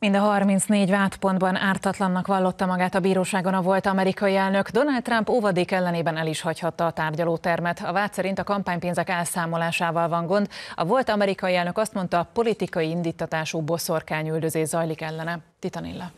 Mind a 34 vádpontban ártatlannak vallotta magát a bíróságon a volt amerikai elnök. Donald Trump óvadék ellenében el is hagyhatta a tárgyalótermet. A vád szerint a kampánypénzek elszámolásával van gond. A volt amerikai elnök azt mondta, politikai indítatású boszorkányüldözés zajlik ellene. Titanilla.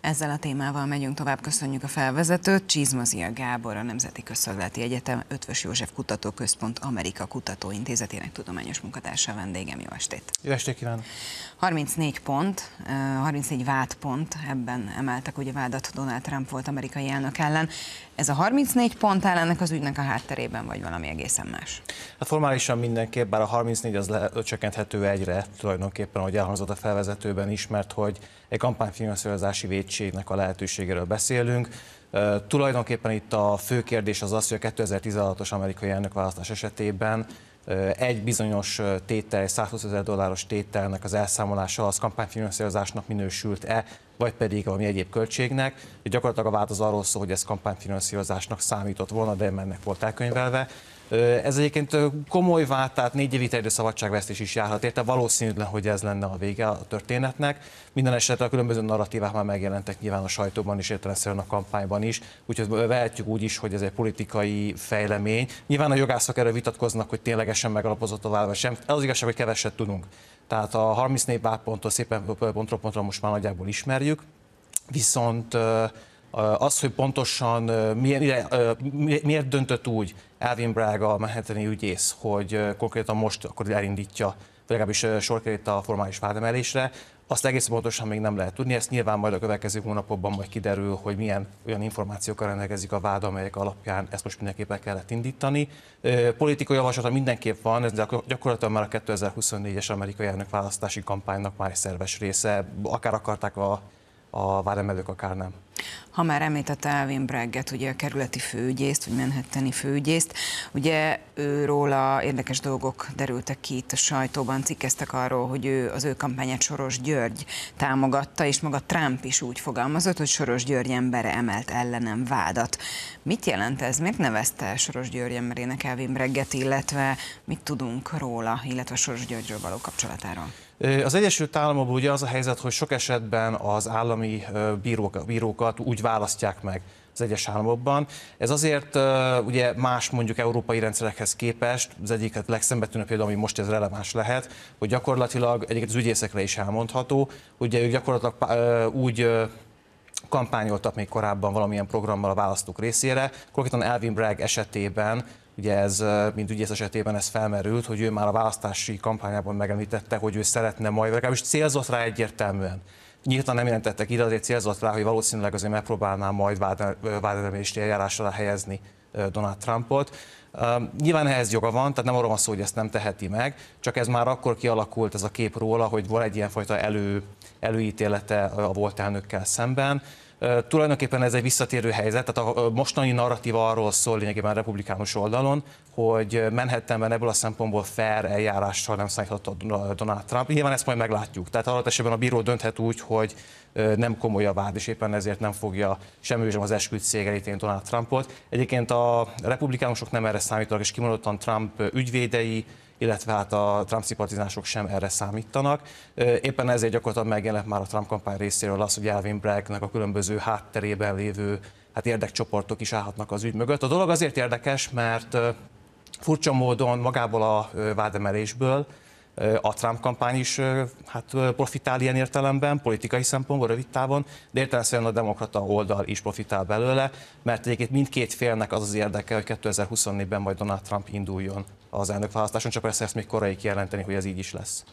Ezzel a témával megyünk tovább, köszönjük a felvezetőt. Csizmazia Gábor, a Nemzeti Közszolgálati Egyetem Ötvös József Kutatóközpont Amerika Kutatóintézetének tudományos munkatársa vendégem. Jó estét! Jó estét kívánok! 34 pont, 34 vádpont, ebben emeltek ugye vádat Donald Trump volt amerikai elnök ellen. Ez a 34 pont áll ennek az ügynek a hátterében, vagy valami egészen más? Hát formálisan mindenképp, bár a 34 az lecsökkenthető egyre tulajdonképpen, ahogy elhangzott a felvezetőben is, mert hogy egy kampányfinanszírozási segítségnek a lehetőségéről beszélünk. Tulajdonképpen itt a fő kérdés az az, hogy a 2016-os amerikai elnökválasztás esetében egy bizonyos tétel, egy 120 ezer dolláros tételnek az elszámolása az kampányfinanszírozásnak minősült-e, vagy pedig valami egyéb költségnek. Gyakorlatilag a változat arról szól, hogy ez kampányfinanszírozásnak számított volna, de ennek volt elkönyvelve. Ez egyébként komoly vált, tehát négy évi terjedő szabadságvesztés is járhat érte. valószínűleg, hogy ez lenne a vége a történetnek. Minden esetre a különböző narratívák már megjelentek nyilván a sajtóban is, értelemszerűen a kampányban is. Úgyhogy vehetjük úgy is, hogy ez egy politikai fejlemény. Nyilván a jogászok erről vitatkoznak, hogy ténylegesen megalapozott a válasz sem. Ez az igazság, hogy keveset tudunk. Tehát a 34 pontot szépen pontról pontra most már nagyjából ismerjük ismerjük, viszont az, hogy pontosan miért, miért döntött úgy Elvin Braga, a Manhattani ügyész, hogy konkrétan most akkor elindítja, vagy legalábbis sor került a formális vádemelésre, azt egész pontosan még nem lehet tudni, ezt nyilván majd a következő hónapokban majd kiderül, hogy milyen olyan információkkal rendelkezik a vád, amelyek alapján ezt most mindenképpen kellett indítani. Politikai javaslata mindenképp van, ez gyakorlatilag már a 2024-es amerikai elnök választási kampánynak már egy szerves része, akár akarták a a váremelők akár nem. Ha már említette Elvin Bragget, ugye a kerületi főügyészt, vagy menhetteni főügyészt, ugye a érdekes dolgok derültek ki itt a sajtóban, cikkeztek arról, hogy ő, az ő kampányát Soros György támogatta, és maga Trump is úgy fogalmazott, hogy Soros György embere emelt ellenem vádat. Mit jelent ez? Miért nevezte Soros György emberének Elvin Bragget, illetve mit tudunk róla, illetve Soros Györgyről való kapcsolatáról? Az Egyesült Államokban ugye az a helyzet, hogy sok esetben az állami bírók, bírókat úgy választják meg az egyes államokban. Ez azért ugye más mondjuk európai rendszerekhez képest, az egyik hát legszembetűnőbb például, ami most ez releváns lehet, hogy gyakorlatilag egyébként az ügyészekre is elmondható, ugye ők gyakorlatilag úgy kampányoltak még korábban valamilyen programmal a választók részére. Konkrétan Elvin Bragg esetében Ugye ez, mint ügyész esetében ez felmerült, hogy ő már a választási kampányában megemlítette, hogy ő szeretne majd, legalábbis célzott rá egyértelműen. Nyíltan nem jelentettek ide, azért célzott rá, hogy valószínűleg azért megpróbálná majd vádemelési eljárásra helyezni Donald Trumpot. Nyilván ehhez joga van, tehát nem arról van szó, hogy ezt nem teheti meg, csak ez már akkor kialakult ez a kép róla, hogy van egy ilyenfajta elő, előítélete a volt elnökkel szemben. Tulajdonképpen ez egy visszatérő helyzet, tehát a mostani narratíva arról szól lényegében a republikánus oldalon, hogy Manhattanben ebből a szempontból fair eljárással nem számíthatott Donald Trump. Nyilván ezt majd meglátjuk. Tehát alatt esetben a bíró dönthet úgy, hogy nem komoly a vád, és éppen ezért nem fogja semmi sem az esküt cég Donald Trumpot. Egyébként a republikánusok nem erre számítanak, és kimondottan Trump ügyvédei, illetve hát a Trump szimpatizások sem erre számítanak. Éppen ezért gyakorlatilag megjelent már a Trump kampány részéről az, hogy Bragg-nek a különböző hátterében lévő hát érdekcsoportok is állhatnak az ügy mögött. A dolog azért érdekes, mert furcsa módon magából a vádemelésből a Trump kampány is hát profitál ilyen értelemben, politikai szempontból, rövid távon, de értelemszerűen a demokrata oldal is profitál belőle, mert egyébként mindkét félnek az az érdeke, hogy 2024-ben majd Donald Trump induljon az választáson, csak persze ezt még korai kijelenteni, hogy ez így is lesz.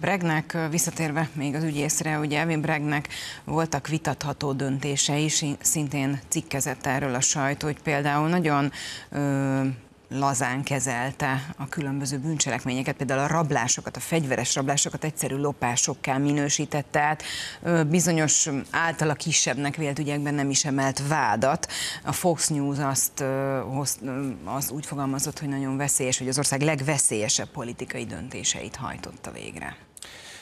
Bregnek visszatérve még az ügyészre, ugye Elvin Bregnek voltak vitatható döntései, szintén cikkezett erről a sajtó, hogy például nagyon ö, lazán kezelte a különböző bűncselekményeket, például a rablásokat, a fegyveres rablásokat egyszerű lopásokká minősítette át, bizonyos általa kisebbnek vélt ügyekben nem is emelt vádat. A Fox News azt, az úgy fogalmazott, hogy nagyon veszélyes, hogy az ország legveszélyesebb politikai döntéseit hajtotta végre.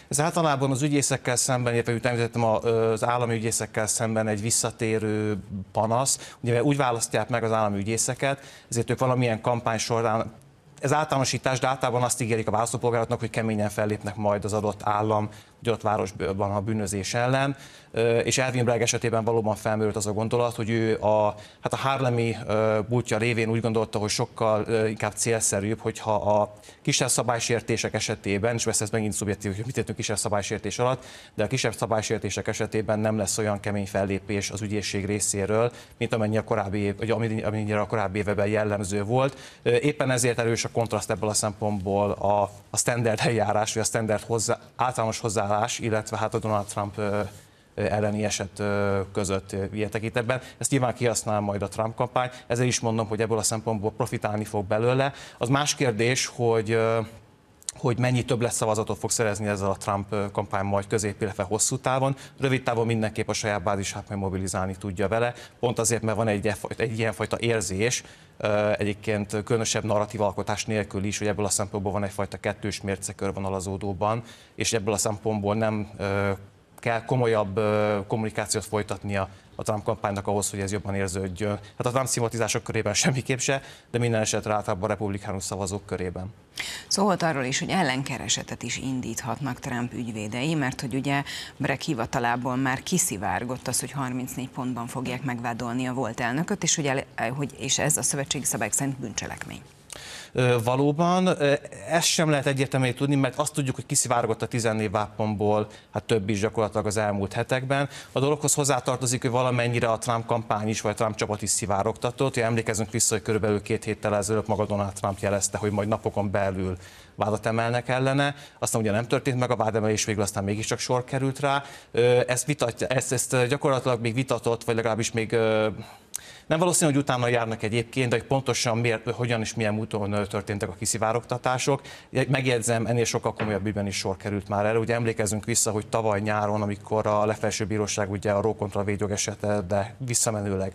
Ez általában az ügyészekkel szemben, illetve úgy említettem az állami ügyészekkel szemben egy visszatérő panasz, ugye úgy választják meg az állami ügyészeket, ezért ők valamilyen kampány során ez általánosítás, de általában azt ígérik a választópolgároknak, hogy keményen fellépnek majd az adott állam egy adott városban a bűnözés ellen, és Elvin Bragg esetében valóban felmerült az a gondolat, hogy ő a, hát a hárlemi bútja révén úgy gondolta, hogy sokkal inkább célszerűbb, hogyha a kisebb szabálysértések esetében, és persze ez megint szubjektív, hogy mit értünk kisebb szabálysértés alatt, de a kisebb szabálysértések esetében nem lesz olyan kemény fellépés az ügyészség részéről, mint amennyi a korábbi, vagy amennyire a korábbi éveben jellemző volt. Éppen ezért erős a kontraszt ebből a szempontból a, a standard eljárás, vagy a standard hozzá, általános hozzá felvásárlás, illetve hát a Donald Trump elleni eset között ilyen ebben Ezt nyilván kihasznál majd a Trump kampány, ezért is mondom, hogy ebből a szempontból profitálni fog belőle. Az más kérdés, hogy hogy mennyi több lesz szavazatot fog szerezni ezzel a Trump kampány majd közép, illetve hosszú távon. Rövid távon mindenképp a saját bázisát meg mobilizálni tudja vele, pont azért, mert van egy, egy ilyenfajta érzés, egyébként különösebb narratív alkotás nélkül is, hogy ebből a szempontból van egyfajta kettős mérce körvonalazódóban, és ebből a szempontból nem kell komolyabb kommunikációt folytatnia a Trump kampánynak ahhoz, hogy ez jobban érződjön. Hát a Trump szimatizások körében semmiképp se, de minden esetre általában a republikánus szavazók körében. Szóval arról is, hogy ellenkeresetet is indíthatnak Trump ügyvédei, mert hogy ugye Breck hivatalából már kiszivárgott az, hogy 34 pontban fogják megvádolni a volt elnököt, és, hogy, el, hogy és ez a szövetségi szabályok szerint bűncselekmény valóban. Ezt sem lehet egyértelműen tudni, mert azt tudjuk, hogy kiszivárgott a 14 vápomból, hát több is gyakorlatilag az elmúlt hetekben. A dologhoz hozzátartozik, hogy valamennyire a Trump kampány is, vagy a Trump csapat is szivárogtatott. Ja, emlékezünk vissza, hogy körülbelül két héttel ezelőtt maga Donald Trump jelezte, hogy majd napokon belül vádat emelnek ellene, aztán ugye nem történt meg a vádemelés, végül aztán mégiscsak sor került rá. Ezt, vitatja, ezt, ezt gyakorlatilag még vitatott, vagy legalábbis még nem valószínű, hogy utána járnak egyébként, de hogy pontosan miért, hogyan és milyen úton történtek a kiszivárogtatások. Megjegyzem, ennél sokkal komolyabb ügyben is sor került már erre. Ugye emlékezünk vissza, hogy tavaly nyáron, amikor a legfelsőbb bíróság ugye a rókontra védjog esete, de visszamenőleg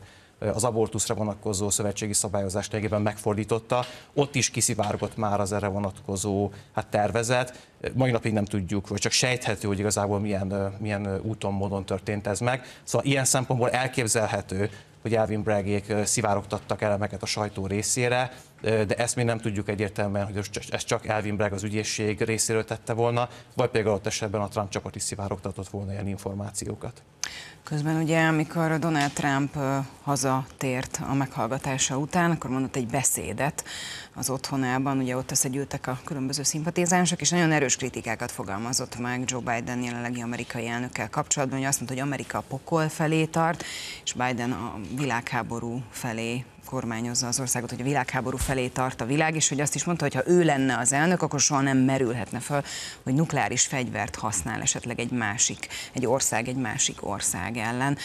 az abortuszra vonatkozó szövetségi szabályozást egyébként megfordította. Ott is kiszivárgott már az erre vonatkozó hát, tervezet. Mai napig nem tudjuk, vagy csak sejthető, hogy igazából milyen, milyen úton, módon történt ez meg. Szóval ilyen szempontból elképzelhető, hogy Elvin Braggék szivárogtattak elemeket a sajtó részére, de ezt még nem tudjuk egyértelműen, hogy ez csak Elvin Bragg az ügyészség részéről tette volna, vagy például ott esetben a Trump csapat is szivárogtatott volna ilyen információkat. Közben ugye, amikor Donald Trump hazatért a meghallgatása után, akkor mondott egy beszédet, az otthonában, ugye ott összegyűltek a különböző szimpatizánsok, és nagyon erős kritikákat fogalmazott meg Joe Biden jelenlegi amerikai elnökkel kapcsolatban, hogy azt mondta, hogy Amerika a pokol felé tart, és Biden a világháború felé kormányozza az országot, hogy a világháború felé tart a világ, és hogy azt is mondta, hogy ha ő lenne az elnök, akkor soha nem merülhetne fel, hogy nukleáris fegyvert használ esetleg egy másik, egy ország, egy másik ország ellen.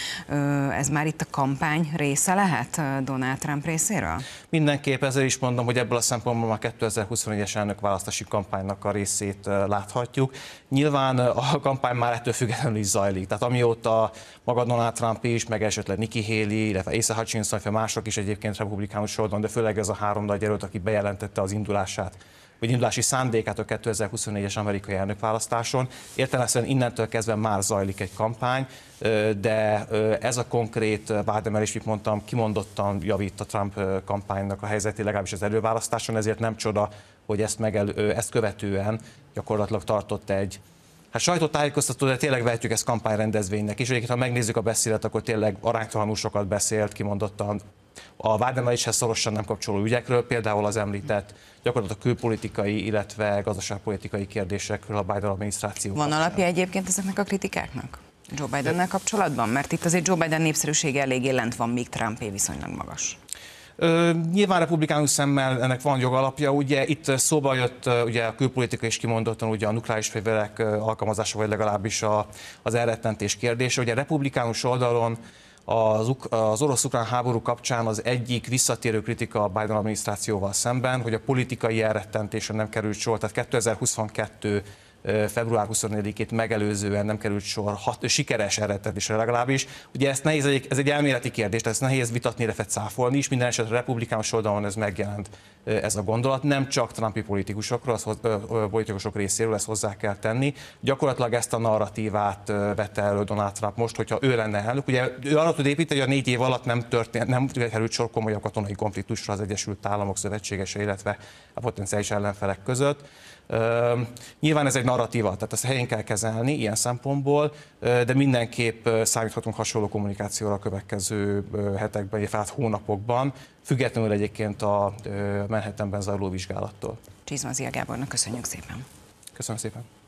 Ez már itt a kampány része lehet Donald Trump részéről? Mindenképp, ezért is mondom, hogy ebből a szempontból már 2021-es elnök választási kampánynak a részét láthatjuk. Nyilván a kampány már ettől függetlenül is zajlik. Tehát amióta maga Donald Trump is, meg esetleg Nikki Haley, illetve Asa Hutchinson, illetve mások is egyébként egyébként republikánus oldalon, de főleg ez a három nagy jelölt, aki bejelentette az indulását vagy indulási szándékát a 2024-es amerikai elnökválasztáson. Értelemszerűen innentől kezdve már zajlik egy kampány, de ez a konkrét is, mint mondtam, kimondottan javít a Trump kampánynak a helyzeti, legalábbis az előválasztáson, ezért nem csoda, hogy ezt, megel, ezt követően gyakorlatilag tartott egy Hát sajtótájékoztató, de tényleg vehetjük ezt kampányrendezvénynek is. Egyébként, ha megnézzük a beszédet, akkor tényleg aránytalanul sokat beszélt, kimondottan a vádemeléshez szorosan nem kapcsoló ügyekről, például az említett gyakorlatilag külpolitikai, illetve gazdaságpolitikai kérdésekről a Biden adminisztráció. Van alapja egyébként ezeknek a kritikáknak? Joe Bidennel kapcsolatban? Mert itt azért Joe Biden népszerűsége eléggé lent van, míg Trumpé viszonylag magas. Ö, nyilván republikánus szemmel ennek van jogalapja, ugye itt szóba jött ugye a külpolitika is kimondottan ugye a nukleáris fegyverek alkalmazása, vagy legalábbis a, az elrettentés kérdése. Ugye a republikánus oldalon az, az orosz-ukrán háború kapcsán az egyik visszatérő kritika a Biden adminisztrációval szemben, hogy a politikai elrettentésre nem került sor, tehát 2022 február 24-ét megelőzően nem került sor hat, sikeres eredetésre legalábbis. Ugye ezt nehéz, ez egy elméleti kérdés, ezt nehéz vitatni, lefett száfolni is, minden esetre a republikánus oldalon ez megjelent ez a gondolat, nem csak Trumpi politikusokról, az, politikusok részéről ezt hozzá kell tenni. Gyakorlatilag ezt a narratívát vette elő Donald Trump most, hogyha ő lenne elnök. Ugye ő arra tud építeni, hogy a négy év alatt nem, történt, nem került sor komolyabb katonai konfliktusra az Egyesült Államok szövetségese, illetve a potenciális ellenfelek között. Nyilván ez egy narratíva, tehát ezt helyén kell kezelni ilyen szempontból, de mindenképp számíthatunk hasonló kommunikációra a következő hetekben, illetve hát hónapokban, függetlenül egyébként a Manhattanben zajló vizsgálattól. Csizmazia Gábornak köszönjük szépen. Köszönöm szépen.